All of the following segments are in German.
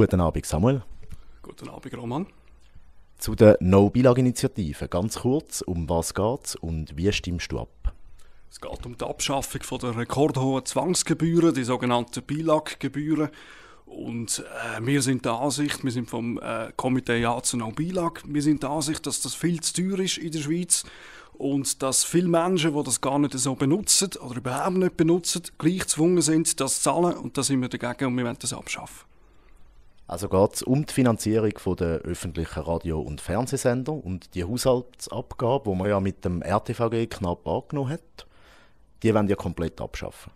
Guten Abend, Samuel. Guten Abend, Roman. Zu der No-Bilag-Initiative. Ganz kurz, um was geht es und wie stimmst du ab? Es geht um die Abschaffung von der rekordhohen Zwangsgebühren, die sogenannten Bilaggebühren. Und äh, wir sind der Ansicht, wir sind vom äh, Komitee Ja zu No Bilag, wir sind der Ansicht, dass das viel zu teuer ist in der Schweiz und dass viele Menschen, die das gar nicht so benutzen oder überhaupt nicht benutzen, gleich gezwungen sind, das zu zahlen und da sind wir dagegen und wir wollen das abschaffen. Also geht es um die Finanzierung der öffentlichen Radio- und Fernsehsender und die Haushaltsabgabe, die man ja mit dem RTVG knapp angenommen hat. Die werden ja komplett abschaffen.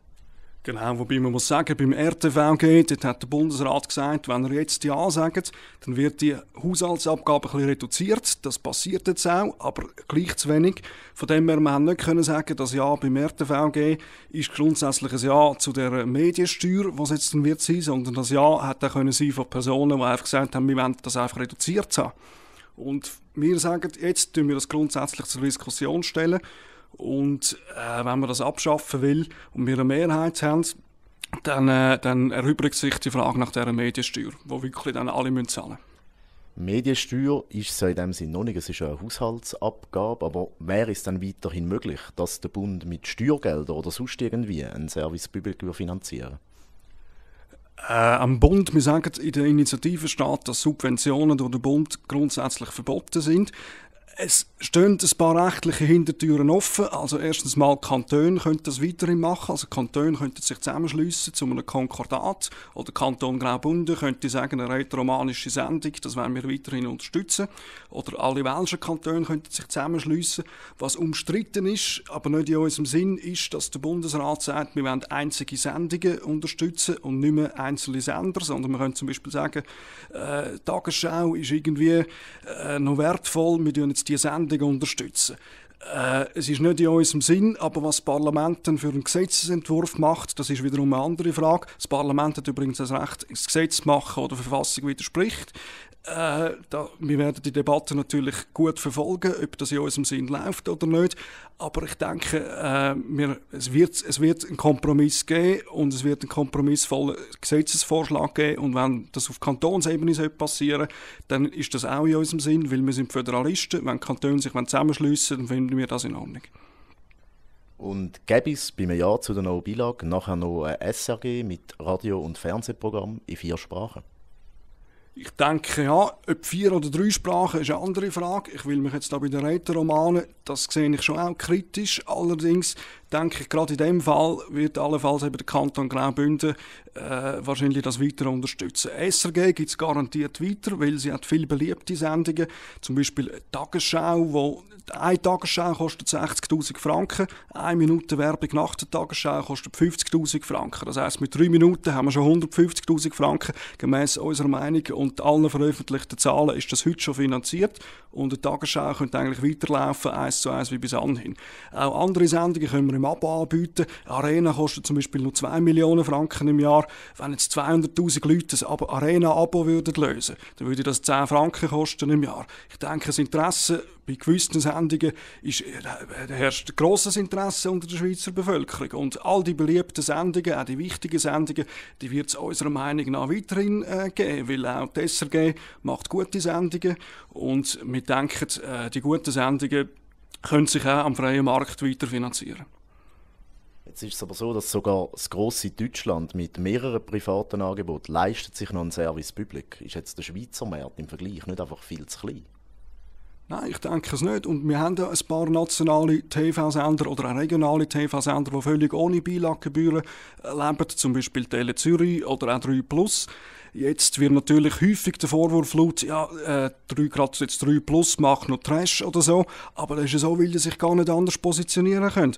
Genau, wobei man muss sagen, beim RTVG, dort hat der Bundesrat gesagt, wenn er jetzt Ja sagt, dann wird die Haushaltsabgabe ein bisschen reduziert. Das passiert jetzt auch, aber gleich zu wenig. Von dem her, wir haben nicht können sagen, das Ja beim RTVG ist grundsätzlich ein Ja zu der Mediensteuer, was jetzt dann wird sein, sondern das Ja hätte können sein von Personen, die einfach gesagt haben, wir wollen das einfach reduziert haben. Und wir sagen, jetzt tun wir das grundsätzlich zur Diskussion stellen. Und äh, wenn man das abschaffen will und wir eine Mehrheit haben, dann, äh, dann erübrigt sich die Frage nach dieser Mediensteuer, wo wirklich dann alle müssen zahlen Mediensteuer ist es in dem Sinne noch nicht, es ist eine Haushaltsabgabe, aber wäre es dann weiterhin möglich, dass der Bund mit Steuergeldern oder sonst irgendwie einen Service Public finanzieren äh, am Bund, wir sagen, in der Initiative steht, dass Subventionen durch den Bund grundsätzlich verboten sind. Es stehen ein paar rechtliche Hintertüren offen. Also erstens mal, Kantone können das weiterhin machen. Also Kantone könnten sich zusammenschliessen zu einem Konkordat. Oder Kanton Graubünden könnte sagen, eine rätoromanische Sendung, das werden wir weiterhin unterstützen. Oder alle welschen Kantone könnten sich zusammenschliessen. Was umstritten ist, aber nicht in unserem Sinn, ist, dass der Bundesrat sagt, wir wollen einzige Sendungen unterstützen und nicht mehr einzelne Sender, sondern wir können zum Beispiel sagen, äh, Tagesschau ist irgendwie äh, noch wertvoll, wir damit Sie diese Sendung unterstützen. Äh, es ist nicht in unserem Sinn, aber was das Parlament dann für einen Gesetzentwurf macht, das ist wiederum eine andere Frage. Das Parlament hat übrigens das Recht, ein Gesetz zu machen oder die Verfassung widerspricht. Äh, da, wir werden die Debatte natürlich gut verfolgen, ob das in unserem Sinn läuft oder nicht. Aber ich denke, äh, wir, es, wird, es wird einen Kompromiss geben und es wird einen kompromissvollen Gesetzesvorschlag geben. Und wenn das auf Kantonsebene passieren soll, dann ist das auch in unserem Sinn, weil wir sind Föderalisten. Wenn Kantone sich zusammenschliessen, dann finden würden wir das in Ordnung. Und gäbe es bei einem Ja zu der neuen Beilage nachher noch ein SRG mit Radio- und Fernsehprogramm in vier Sprachen? Ich denke, ja, ob vier oder drei Sprachen ist eine andere Frage. Ich will mich jetzt da bei den Rätoromanen, das sehe ich schon auch kritisch. Allerdings denke ich, gerade in dem Fall wird allenfalls eben der Kanton Graubünden äh, wahrscheinlich das weiter unterstützen. SRG gibt es garantiert weiter, weil sie hat viele beliebte Sendungen, zum Beispiel eine Tagesschau, wo eine Tagesschau kostet 60'000 Franken, eine Minute Werbung nach der Tagesschau kostet 50'000 Franken. Das heisst, mit drei Minuten haben wir schon 150'000 Franken. Gemäss unserer Meinung und allen veröffentlichten Zahlen ist das heute schon finanziert und die Tagesschau könnte eigentlich weiterlaufen, eins zu eins wie bis anhin. Auch andere Sendungen können wir im im Abo anbieten. Arena kostet zum Beispiel nur 2 Millionen Franken im Jahr. Wenn jetzt 200.000 Leute ein Arena-Abo würden lösen, dann würde das 10 Franken kosten im Jahr. Ich denke, das Interesse bei gewissen Sendungen ist, äh, da herrscht grosses Interesse unter der Schweizer Bevölkerung. Und all die beliebten Sendungen, auch die wichtigen Sendungen, die wird es unserer Meinung nach weiterhin äh, geben, weil auch die SRG macht gute Sendungen und wir denken, äh, die guten Sendungen können sich auch am freien Markt weiter finanzieren. Jetzt ist es aber so, dass sogar das grosse Deutschland mit mehreren privaten Angeboten leistet sich noch einen Service Public. Ist jetzt der Schweizer Markt im Vergleich nicht einfach viel zu klein? Nein, ich denke es nicht. Und wir haben ja ein paar nationale TV-Sender oder auch regionale TV-Sender, die völlig ohne Beilaggebühren äh, leben, zum Beispiel Tele Zürich oder auch 3 Plus. Jetzt wird natürlich häufig der Vorwurf laut, ja, äh, 3, gerade jetzt 3 Plus macht noch Trash oder so, aber das ist ja so, weil die sich gar nicht anders positionieren können.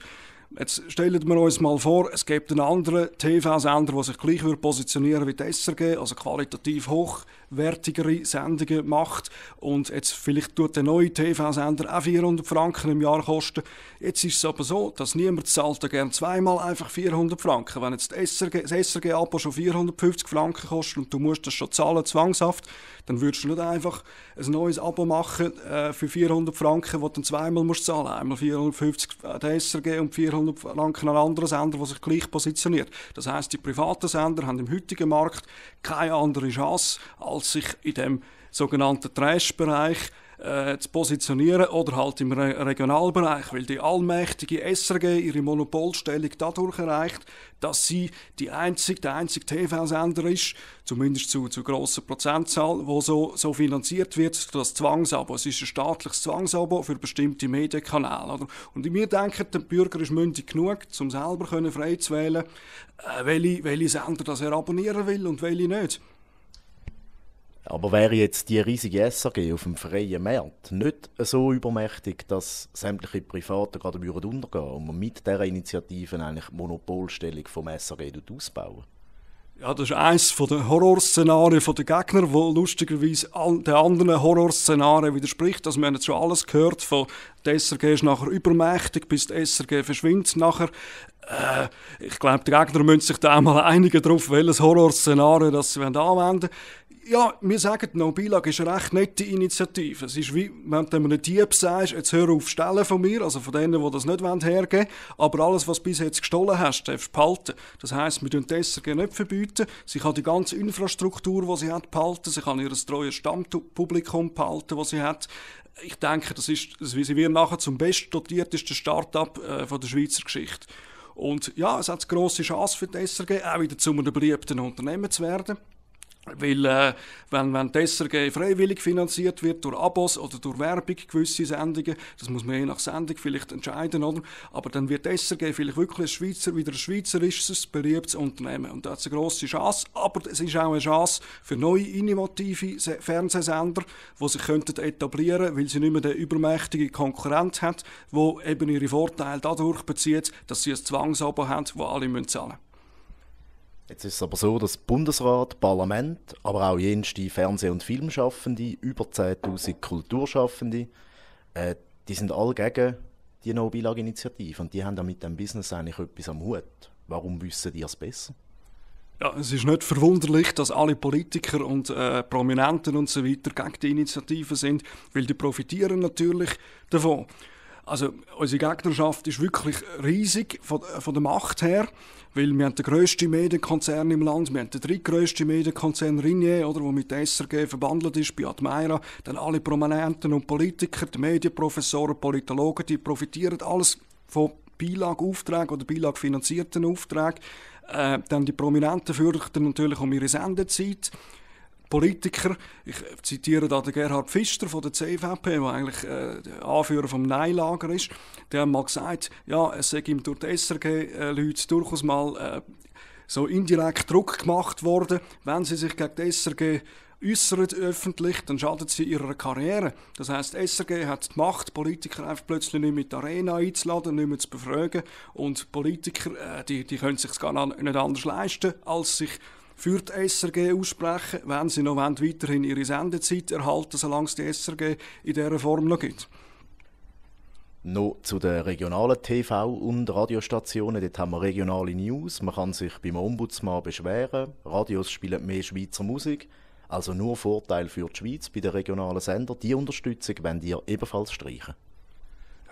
Jetzt stellen wir uns mal vor, es gibt einen anderen TV-Sender, der sich gleich positionieren würde wie die SRG, also qualitativ hoch, hochwertigere Sendungen macht. Und jetzt vielleicht tut der neue TV-Sender auch 400 Franken im Jahr kosten. Jetzt ist es aber so, dass niemand zahlt da gern zweimal einfach 400 Franken. Wenn jetzt das SRG-Abo schon 450 Franken kostet und du musst das schon zahlen, zwangshaft, dann würdest du nicht einfach ein neues Abo machen äh, für 400 Franken, das du dann zweimal musst zahlen. Einmal 450 an den SRG und 400 Franken an einen anderen Sender, der sich gleich positioniert. Das heißt, die privaten Sender haben im heutigen Markt keine andere Chance, als als sich in dem sogenannten Trash-Bereich äh, zu positionieren oder halt im Re Regionalbereich, weil die allmächtige SRG ihre Monopolstellung dadurch erreicht, dass sie die einzig, der einzige TV-Sender ist, zumindest zu, zu grosser Prozentzahl, wo so, so finanziert wird, durch das Zwangsabo. Es ist ein staatliches Zwangsabo für bestimmte Medienkanäle. Oder? Und wir denken, der Bürger ist mündig genug, um selber frei zu wählen, äh, welche, welche Sender das er abonnieren will und welche nicht. Aber wäre jetzt die riesige SRG auf dem freien Markt nicht so übermächtig, dass sämtliche Privaten gerade würden untergehen und man mit dieser Initiative eigentlich die Monopolstellung des SRG ausbauen? Ja, das ist eines der Horrorszenarien der Gegner, wo lustigerweise den anderen Horrorszenarien widerspricht. Also wir haben jetzt schon alles gehört, von der SRG ist nachher übermächtig, bis die SRG verschwindet nachher. Äh, ich glaube, die Gegner müssen sich da auch mal einigen darauf, welches Horrorszenario sie anwenden wollen ja, wir sagen, no Bilag ist eine recht nette Initiative. Es ist wie, wenn du einem Dieb sagst, jetzt hör auf, stellen von mir, also von denen, die das nicht hergeben wollen, aber alles, was du bis jetzt gestohlen hast, darfst du behalten. Das heisst, wir dürfen das nicht verbieten. Sie kann die ganze Infrastruktur, die sie hat, behalten. Sie kann ihr treues Stammpublikum behalten, das sie hat ich denke, das ist, wie sie wir nachher zum best dotiertesten Start-up äh, der Schweizer Geschichte. Und ja, es hat eine grosse Chance für die SRG, auch wieder zu einem beliebten Unternehmen zu werden. Weil, äh, wenn, wenn die SRG freiwillig finanziert wird durch Abos oder durch Werbung, gewisse Sendungen, das muss man je nach Sendung vielleicht entscheiden, oder? Aber dann wird die SRG vielleicht wirklich ein Schweizer, wieder ein schweizerisches, beliebtes Unternehmen. Und das ist eine grosse Chance, aber es ist auch eine Chance für neue, innovative Fernsehsender, die sich könnten etablieren könnten, weil sie nicht mehr den übermächtigen Konkurrent haben, der eben ihre Vorteile dadurch bezieht, dass sie ein Zwangsabo haben, das alle müssen zahlen müssen. Jetzt ist es aber so, dass Bundesrat, Parlament, aber auch jenste Fernseh- und Filmschaffende, über 10.000 Kulturschaffende, äh, die sind alle gegen die No-Bilag-Initiative und die haben ja mit dem Business eigentlich etwas am Hut. Warum wissen die es besser? Ja, es ist nicht verwunderlich, dass alle Politiker und äh, Prominenten und so weiter gegen die Initiative sind, weil die profitieren natürlich davon. Also unsere Gegnerschaft ist wirklich riesig von, von der Macht her, weil wir haben den grössten Medienkonzern im Land, wir haben den drittgrössten Medienkonzern Rinje, oder, der mit der SRG verbandelt ist, bei Admira, dann alle Prominenten und Politiker, die Medienprofessoren, Politologen, die profitieren alles von Beilagauftrag oder Beilagfinanzierten Aufträgen. Äh, dann die Prominenten fürchten natürlich um ihre Sendezeit. Politiker, ich zitiere da den Gerhard Pfister von der CVP, der eigentlich äh, der Anführer vom Nein-Lager ist, der hat mal gesagt, ja, es sei ihm durch die SRG-Leute äh, durchaus mal äh, so indirekt Druck gemacht worden, wenn sie sich gegen die SRG äußern öffentlich, dann schadet sie ihrer Karriere. Das heißt, die SRG hat die Macht, Politiker einfach plötzlich nicht mit der Arena einzuladen, nicht mehr zu befragen. Und Politiker, äh, die, die können sich gar nicht anders leisten, als sich für die SRG aussprechen, wenn sie noch weiterhin ihre Sendezeit erhalten, solange es die SRG in dieser Form noch gibt. Noch zu den regionalen TV- und Radiostationen. Dort haben wir regionale News. Man kann sich beim Ombudsmann beschweren. Radios spielen mehr Schweizer Musik. Also nur Vorteil für die Schweiz bei den regionalen Sendern. Die Unterstützung wenn ihr ebenfalls streichen.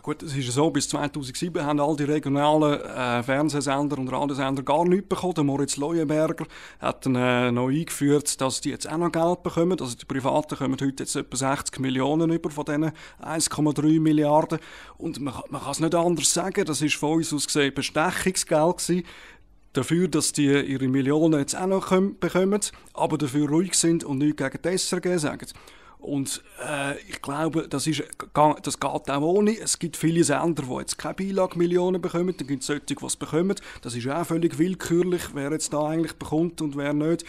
Gut, es ist so, bis 2007 haben all die regionalen äh, Fernsehsender und Radiosender gar nichts bekommen. Der Moritz Leuenberger hat dann äh, noch eingeführt, dass die jetzt auch noch Geld bekommen. Also die Privaten kommen heute jetzt etwa 60 Millionen über von diesen 1,3 Milliarden. Und man, man kann es nicht anders sagen, das ist von uns aus gesehen Bestechungsgeld gewesen dafür, dass die ihre Millionen jetzt auch noch bekommen, aber dafür ruhig sind und nichts gegen die SRG sagen. Und äh, ich glaube, das, ist, das geht auch ohne. Es gibt viele Sender, die jetzt keine Beilagmillionen bekommen. Dann gibt es solche, die es bekommen. Das ist auch völlig willkürlich, wer jetzt da eigentlich bekommt und wer nicht.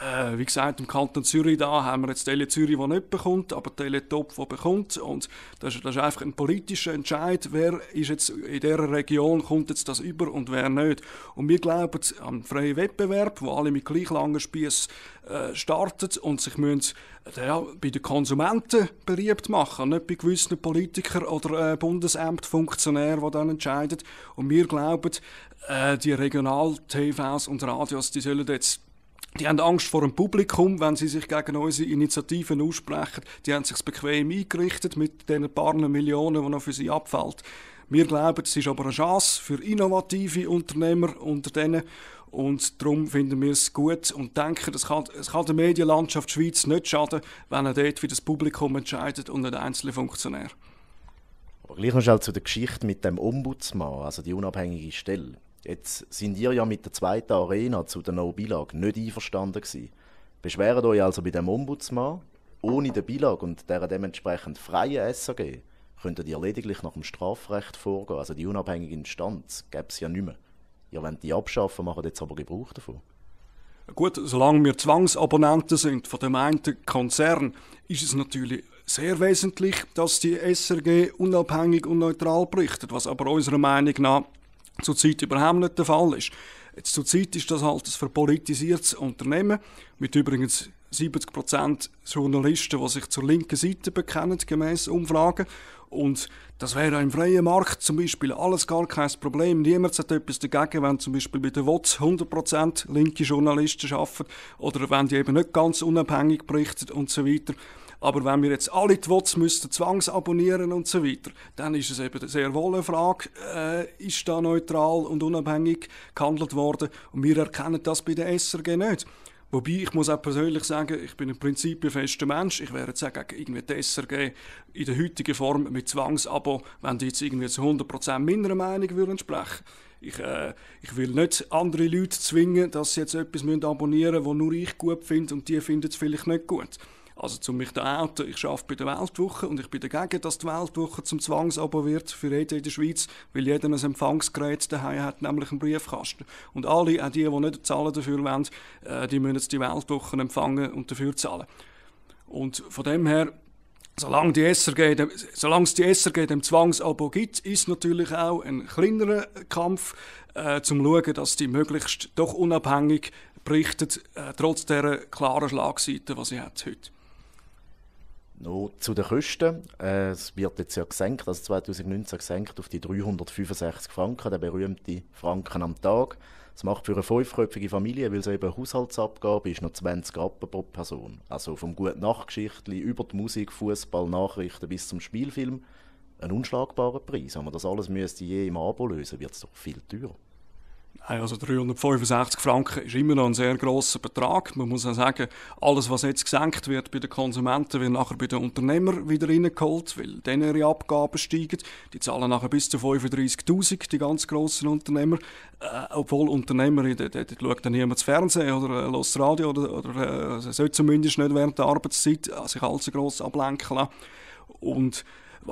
Äh, wie gesagt, im Kanton Zürich da haben wir jetzt Tele Zürich, die nicht bekommt, aber Teletop, die bekommt. Und das, das ist einfach ein politischer Entscheid, wer ist jetzt in dieser Region, kommt jetzt das über und wer nicht. Und wir glauben an einen freien Wettbewerb, wo alle mit gleich langen Spiess äh, startet und sich müssen, äh, ja, bei den Konsumenten beliebt machen, nicht bei gewissen Politikern oder äh, Bundesamtfunktionären, die dann entscheiden. Und wir glauben, äh, die Regional-TVs und Radios, die sollen jetzt die haben Angst vor dem Publikum, wenn sie sich gegen unsere Initiativen aussprechen. Die haben sich bequem eingerichtet mit den paar Millionen, die noch für sie abfällt. Wir glauben, es ist aber eine Chance für innovative Unternehmer unter denen. Und darum finden wir es gut und denken, es kann, es kann der Medienlandschaft Schweiz nicht schaden, wenn er dort für das Publikum entscheidet und nicht einzelne Funktionär. Gleich noch schnell zu der Geschichte mit dem Ombudsmann, also die unabhängige Stelle. Jetzt sind ihr ja mit der zweiten Arena zu der No-Bilag nicht einverstanden gewesen. Beschweren euch also bei dem Ombudsmann, ohne den Bilag und der dementsprechend freien SAG könntet ihr lediglich nach dem Strafrecht vorgehen, also die unabhängige Instanz gäbe es ja nicht mehr. Ihr wollt die abschaffen, macht jetzt aber Gebrauch davon. Gut, solange wir Zwangsabonnenten sind von dem einen Konzern, ist es natürlich sehr wesentlich, dass die SRG unabhängig und neutral berichtet, was aber unserer Meinung nach zurzeit überhaupt nicht der Fall ist. Jetzt zurzeit ist das halt ein verpolitisiertes Unternehmen mit übrigens 70 Prozent Journalisten, die sich zur linken Seite bekennen, gemäß Umfragen. Und das wäre im freien Markt zum Beispiel alles gar kein Problem. Niemand hat etwas dagegen, wenn zum Beispiel bei der WOTS 100% linke Journalisten arbeiten oder wenn die eben nicht ganz unabhängig berichten und so weiter. Aber wenn wir jetzt alle die WOTS müssten zwangsabonnieren und so weiter, dann ist es eben sehr wohl eine Frage, äh, ist da neutral und unabhängig gehandelt worden? Und wir erkennen das bei der SRG nicht. Wobei, ich muss auch persönlich sagen, ich bin im Prinzip ein fester Mensch. Ich wäre jetzt auch gegen irgendwie die SRG in der heutigen Form mit Zwangsabo, wenn die jetzt irgendwie zu 100% meiner Meinung würden sprechen ich, äh, ich will nicht andere Leute zwingen, dass sie jetzt etwas abonnieren müssen, was nur ich gut finde und die finden es vielleicht nicht gut. Also um mich zu outen, ich arbeite bei der Weltwoche und ich bin dagegen, dass die Weltwoche zum Zwangsabo wird für jeden in der Schweiz, weil jeder ein Empfangsgerät daheim hat, nämlich einen Briefkasten. Und alle, auch die, die nicht zahlen dafür wollen, äh, die müssen jetzt die Weltwoche empfangen und dafür zahlen. Und von dem her, Solange, die SRG dem, solange es die SRG dem Zwangsabo gibt, ist natürlich auch ein kleinerer Kampf, äh, zum schauen, dass die möglichst doch unabhängig berichtet, äh, trotz der klaren Schlagseite, was sie hat heute. Noch zu den Kosten. Äh, es wird jetzt ja gesenkt, also 2019 gesenkt auf die 365 Franken, der berühmte Franken am Tag. Das macht für eine fünfköpfige Familie, weil es eben Haushaltsabgabe ist, noch 20 Rappen pro Person. Also vom guten Nachtgeschichtli über die Musik, Fußball, Nachrichten bis zum Spielfilm. Ein unschlagbarer Preis. Wenn man das alles müsste je im Abo lösen, wird es doch viel teurer. Also 365 Franken ist immer noch ein sehr grosser Betrag. Man muss auch sagen, alles, was jetzt gesenkt wird bei den Konsumenten, wird nachher bei den Unternehmern wieder reingeholt, weil dann ihre Abgaben steigen. Die zahlen nachher bis zu 35'000, die ganz grossen Unternehmer. Äh, obwohl Unternehmer, da, da, da schaut dann niemand das Fernsehen oder äh, das Radio oder, oder äh, sollte zumindest nicht während der Arbeitszeit äh, sich allzu gross ablenken lassen. Und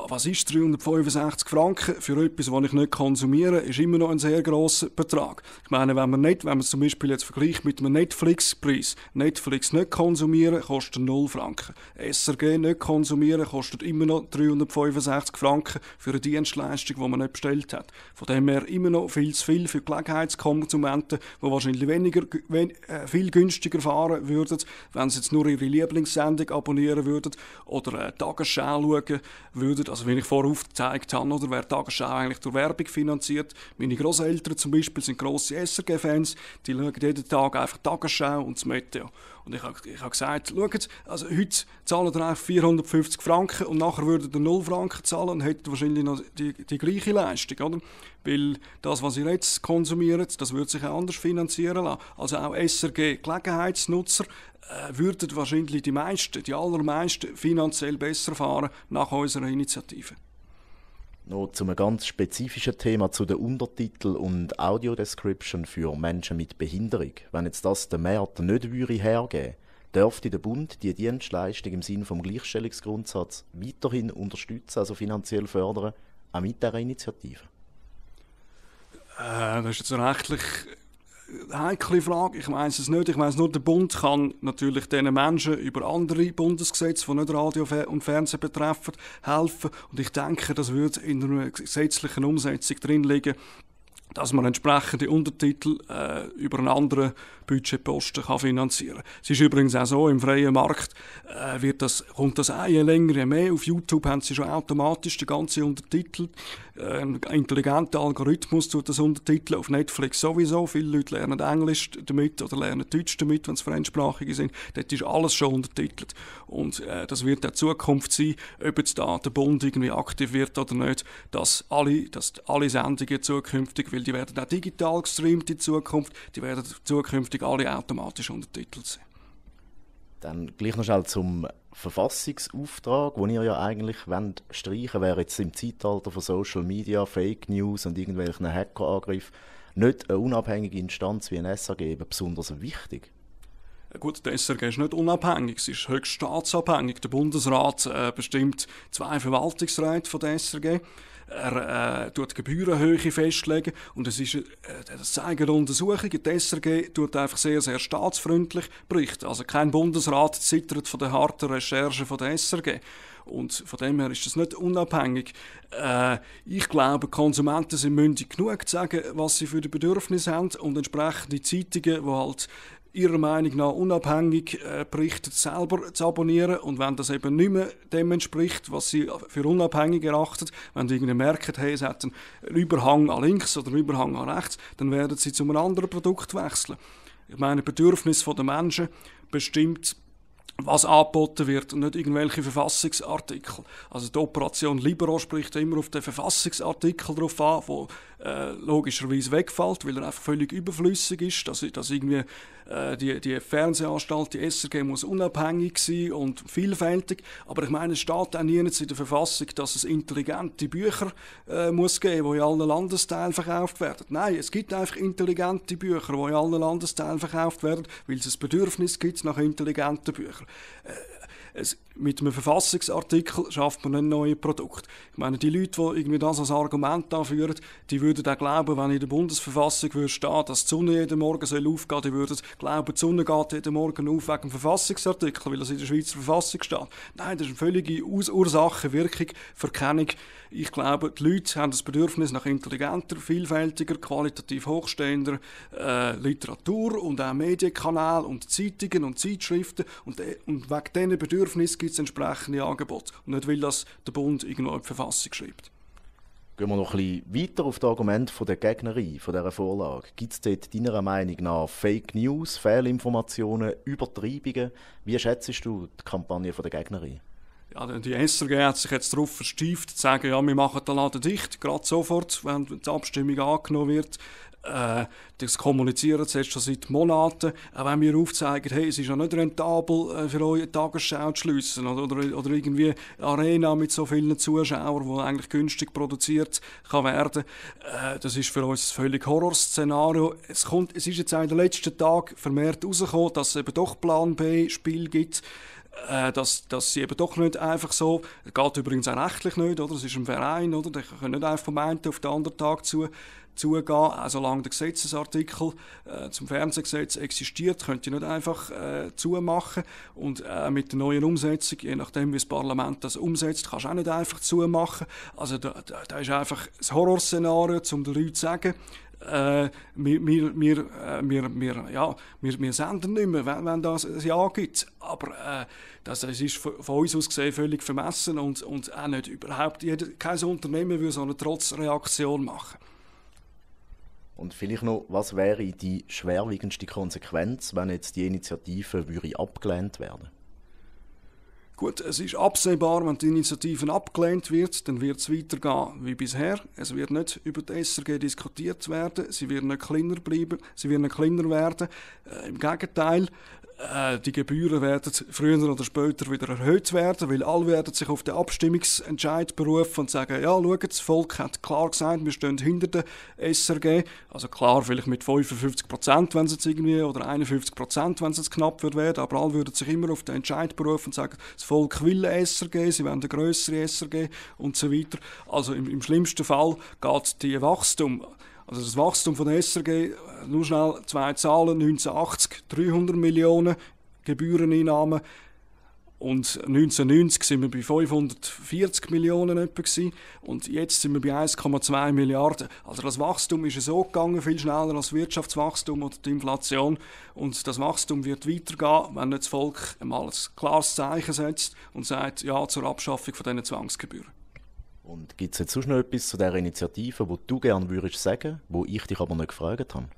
was ist 365 Franken für etwas, was ich nicht konsumiere, ist immer noch ein sehr grosser Betrag. Ich meine, wenn man nicht, wenn man zum Beispiel jetzt vergleicht mit einem Netflix-Preis, Netflix nicht konsumieren, kostet 0 Franken. SRG nicht konsumieren, kostet immer noch 365 Franken für eine Dienstleistung, die man nicht bestellt hat. Von dem her immer noch viel zu viel für Gelegenheitskonsumenten, die wahrscheinlich weniger, wen, äh, viel günstiger fahren würden, wenn sie jetzt nur ihre Lieblingssendung abonnieren würden oder eine äh, Tagesschau schauen würden, finanziert. Also wenn ich vorher aufgezeigt habe, oder wer Tagesschau eigentlich durch Werbung finanziert. Meine Großeltern zum Beispiel sind grosse SRG-Fans. Die schauen jeden Tag einfach Tagesschau und das Meteo. Und ich habe ich hab gesagt, schaut, also heute zahlen ihr einfach 450 Franken und nachher würden ihr 0 Franken zahlen und hättet wahrscheinlich noch die, die gleiche Leistung, oder? Weil das, was ihr jetzt konsumiert, das würde sich auch anders finanzieren lassen. Also auch SRG-Gelegenheitsnutzer äh, würden wahrscheinlich die meisten, die allermeisten finanziell besser fahren nach unserer Initiative. Noch zu einem ganz spezifischen Thema, zu den Untertiteln und Audiodescription für Menschen mit Behinderung. Wenn jetzt das der Markt nicht würde hergeben, dürfte der Bund die Dienstleistung im Sinne des Gleichstellungsgrundsatz weiterhin unterstützen, also finanziell fördern, auch mit dieser Initiative? Äh, das ist jetzt rechtlich heikle Frage. Ich weiß es nicht. Ich weiß nur, der Bund kann natürlich diesen Menschen über andere Bundesgesetze, die nicht Radio und Fernsehen betreffen, helfen. Und ich denke, das würde in einer gesetzlichen Umsetzung drin liegen dass man entsprechende Untertitel äh, über einen anderen Budgetposten kann finanzieren kann. Es ist übrigens auch so, im freien Markt äh, wird das, kommt das ein, je länger, je mehr. Auf YouTube haben sie schon automatisch die ganzen Untertitel. Äh, ein intelligenter Algorithmus tut das Untertitel auf Netflix sowieso. Viele Leute lernen Englisch damit oder lernen Deutsch damit, wenn es Fremdsprachige sind. Dort ist alles schon untertitelt. Und äh, das wird auch Zukunft sein, ob jetzt da der Bund irgendwie aktiv wird oder nicht, dass alle, dass alle Sendungen zukünftig, weil die werden auch digital gestreamt in Zukunft, die werden zukünftig alle automatisch untertitelt sein. Dann gleich noch schnell zum Verfassungsauftrag, den ihr ja eigentlich wollt, streichen wäre jetzt im Zeitalter von Social Media, Fake News und irgendwelchen Hackerangriffen nicht eine unabhängige Instanz wie ein SAG besonders wichtig? gut, der SRG ist nicht unabhängig, es ist höchst staatsabhängig. Der Bundesrat äh, bestimmt zwei Verwaltungsräte von der SRG. Er äh, tut Gebührenhöhe festlegen und es ist, äh, das zeigen Untersuchungen, die SRG tut einfach sehr, sehr staatsfreundlich berichten. Also kein Bundesrat zittert von der harten Recherche von der SRG. Und von dem her ist das nicht unabhängig. Äh, ich glaube, Konsumenten sind mündig genug zu sagen, was sie für die Bedürfnisse haben und entsprechende Zeitungen, die halt ihrer Meinung nach unabhängig äh, berichtet, selber zu abonnieren. Und wenn das eben nicht mehr dem entspricht, was sie für unabhängig erachten, wenn sie irgendwie merken, hey, es hat einen Überhang an links oder einen Überhang an rechts, dann werden sie zu einem anderen Produkt wechseln. Ich meine, Bedürfnis der Menschen bestimmt was angeboten wird und nicht irgendwelche Verfassungsartikel. Also die Operation Libero spricht immer auf den Verfassungsartikel drauf an, der äh, logischerweise wegfällt, weil er einfach völlig überflüssig ist, dass, dass irgendwie äh, die, die Fernsehanstalt, die SRG, muss unabhängig sein und vielfältig. Aber ich meine, es steht auch nirgends in der Verfassung, dass es intelligente Bücher äh, muss geben, die in allen Landesteilen verkauft werden. Nein, es gibt einfach intelligente Bücher, die in allen Landesteilen verkauft werden, weil es ein Bedürfnis gibt nach intelligenten Büchern. Äh, es, mit einem Verfassungsartikel schafft man ein neues Produkt. Ich meine, die Leute, die irgendwie das als Argument anführen, die würden auch glauben, wenn in der Bundesverfassung würde stehen, dass die Sonne jeden Morgen soll aufgehen soll, die würden glauben, die Sonne geht jeden Morgen auf wegen dem Verfassungsartikel, weil das in der Schweizer Verfassung steht. Nein, das ist eine völlige Ursache, Wirkung, Verkennung. Ich glaube, die Leute haben das Bedürfnis nach intelligenter, vielfältiger, qualitativ hochstehender äh, Literatur und auch Medienkanäle und Zeitungen und Zeitschriften und, äh, und wegen diesen Bedürfnissen Bedürfnis gibt es entsprechende Angebote. Und nicht, weil das der Bund irgendwo in die Verfassung schreibt. Gehen wir noch ein bisschen weiter auf das Argument von der Gegnerin von dieser Vorlage. Gibt es dort deiner Meinung nach Fake News, Fehlinformationen, Übertreibungen? Wie schätzt du die Kampagne von der Gegnerin? Ja, die SRG hat sich jetzt darauf verstieft, zu sagen, ja, wir machen den Laden dicht, gerade sofort, wenn die Abstimmung angenommen wird. Äh, das kommunizieren sie jetzt schon seit Monaten. Auch wenn wir aufzeigen, hey, es ist ja nicht rentabel, äh, für euch eine Tagesschau zu schliessen oder, oder, oder irgendwie eine Arena mit so vielen Zuschauern, die eigentlich günstig produziert kann werden kann. Äh, das ist für uns ein völlig Horrorszenario. Es, kommt, es ist jetzt auch in den letzten Tagen vermehrt herausgekommen, dass es eben doch Plan B-Spiel gibt. Äh, dass, dass sie eben doch nicht einfach so, das geht übrigens auch rechtlich nicht, oder? Es ist ein Verein, oder? Die können nicht einfach vom einen auf den anderen Tag zu, zugehen. Auch solange der Gesetzesartikel äh, zum Fernsehgesetz existiert, könnt ihr nicht einfach äh, zumachen. Und äh, mit der neuen Umsetzung, je nachdem wie das Parlament das umsetzt, kannst du auch nicht einfach zumachen. Also da, da, da ist einfach das Horrorszenario, um den Leuten zu sagen, äh, wir, wir, äh, wir, wir, ja, wir, wir senden nicht mehr, wenn, wenn das ein Ja gibt. Aber äh, das, das ist von uns aus gesehen völlig vermessen und, und auch nicht überhaupt. Jeder, kein Unternehmen würde so eine Trotzreaktion machen. Und vielleicht noch, was wäre die schwerwiegendste Konsequenz, wenn jetzt die Initiative würde abgelehnt werden? Gut, es ist absehbar, wenn die Initiative abgelehnt wird, dann wird es weitergehen wie bisher. Es wird nicht über die SRG diskutiert werden, sie werden nicht kleiner bleiben, sie werden nicht kleiner werden. Äh, Im Gegenteil, äh, die Gebühren werden früher oder später wieder erhöht werden, weil alle werden sich auf den Abstimmungsentscheid berufen und sagen, ja, schau, das Volk hat klar gesagt, wir stehen hinter der SRG. Also klar, vielleicht mit 55 Prozent, wenn es irgendwie, oder 51 Prozent, wenn es knapp wird aber alle würden sich immer auf den Entscheid berufen und sagen, das Volk will ein SRG, sie wollen eine größere SRG und so weiter. Also im, im schlimmsten Fall geht die Wachstum also das Wachstum von der SRG, nur schnell zwei Zahlen, 1980 300 Millionen Gebühreneinnahmen, und 1990 sind wir bei 540 Millionen etwa gewesen, und jetzt sind wir bei 1,2 Milliarden. Also das Wachstum ist so gegangen, viel schneller als das Wirtschaftswachstum oder die Inflation. Und das Wachstum wird weitergehen, wenn nicht das Volk einmal ein klares Zeichen setzt und sagt Ja zur Abschaffung von diesen Zwangsgebühren. Und gibt es jetzt sonst noch etwas zu dieser Initiative, wo du gerne würdest sagen, wo ich dich aber nicht gefragt habe?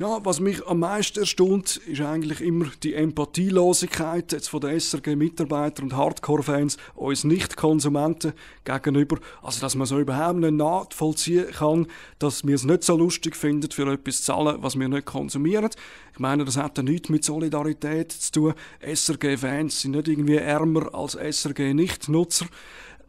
Ja, was mich am meisten erstaunt, ist eigentlich immer die Empathielosigkeit jetzt von den SRG-Mitarbeitern und Hardcore-Fans uns Nicht-Konsumenten gegenüber. Also, dass man so überhaupt nicht nachvollziehen kann, dass wir es nicht so lustig finden, für etwas zu zahlen, was wir nicht konsumieren. Ich meine, das hat ja nichts mit Solidarität zu tun. SRG-Fans sind nicht irgendwie ärmer als SRG-Nichtnutzer.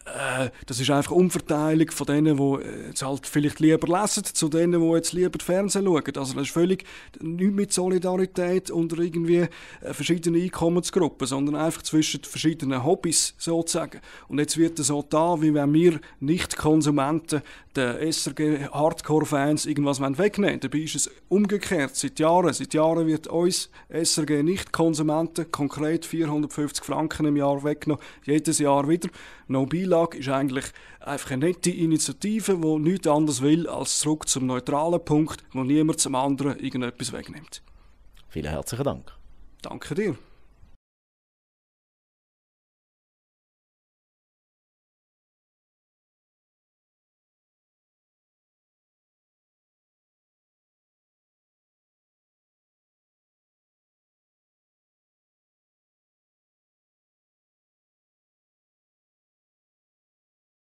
Äh, das ist einfach Umverteilung von denen, die äh, jetzt halt vielleicht lieber lesen, zu denen, die jetzt lieber Fernsehen schauen. Also das ist völlig nicht mit Solidarität unter irgendwie äh, verschiedenen Einkommensgruppen, sondern einfach zwischen verschiedenen Hobbys sozusagen. Und jetzt wird es so da, wie wenn wir Nicht-Konsumenten den SRG-Hardcore-Fans irgendwas wegnehmen Dabei ist es umgekehrt, seit Jahren. Seit Jahren wird uns SRG-Nicht-Konsumenten konkret 450 Franken im Jahr weggenommen, jedes Jahr wieder. Nobile Beilage ist eigentlich einfach eine nette Initiative, die nichts anderes will, als zurück zum neutralen Punkt, wo niemand zum anderen irgendetwas wegnimmt. Vielen herzlichen Dank. Danke dir.